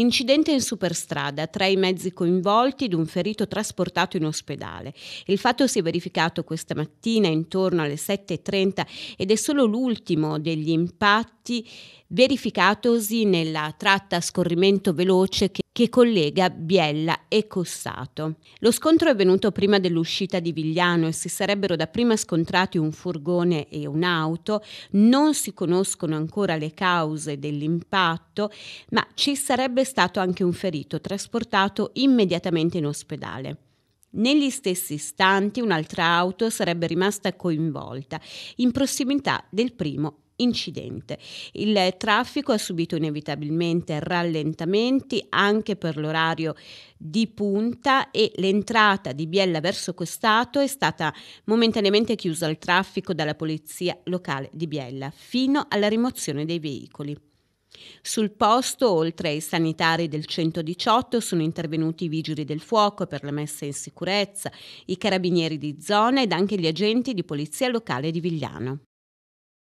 Incidente in superstrada, tra i mezzi coinvolti ed un ferito trasportato in ospedale. Il fatto si è verificato questa mattina intorno alle 7.30 ed è solo l'ultimo degli impatti verificatosi nella tratta a scorrimento veloce che che collega Biella e Cossato. Lo scontro è venuto prima dell'uscita di Vigliano e si sarebbero dapprima scontrati un furgone e un'auto, non si conoscono ancora le cause dell'impatto, ma ci sarebbe stato anche un ferito trasportato immediatamente in ospedale. Negli stessi istanti un'altra auto sarebbe rimasta coinvolta, in prossimità del primo incidente. Il traffico ha subito inevitabilmente rallentamenti anche per l'orario di punta e l'entrata di Biella verso Costato è stata momentaneamente chiusa al traffico dalla polizia locale di Biella fino alla rimozione dei veicoli. Sul posto, oltre ai sanitari del 118, sono intervenuti i vigili del fuoco per la messa in sicurezza, i carabinieri di zona ed anche gli agenti di polizia locale di Vigliano.